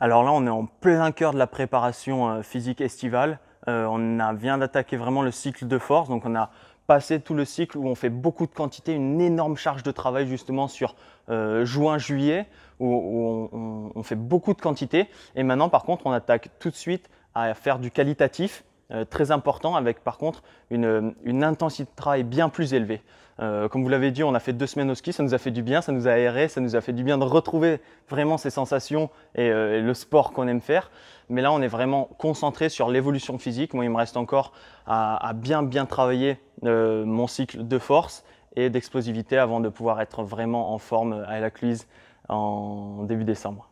Alors là, on est en plein cœur de la préparation euh, physique estivale. Euh, on vient d'attaquer vraiment le cycle de force, donc on a passé tout le cycle où on fait beaucoup de quantité, une énorme charge de travail justement sur euh, juin-juillet, où, on, on fait beaucoup de quantité. Et maintenant, par contre, on attaque tout de suite à faire du qualitatif. Euh, très important avec par contre une, intensité de travail bien plus élevée. Euh, comme vous l'avez dit, on a fait deux semaines au ski, ça nous a fait du bien, ça nous a aéré, ça nous a fait du bien de retrouver vraiment ces sensations et, euh, le sport qu'on aime faire. Mais là, on est vraiment concentré sur l'évolution physique. Moi, il me reste encore à, bien bien travailler mon cycle de force et d'explosivité avant de pouvoir être vraiment en forme à la cluise en début décembre.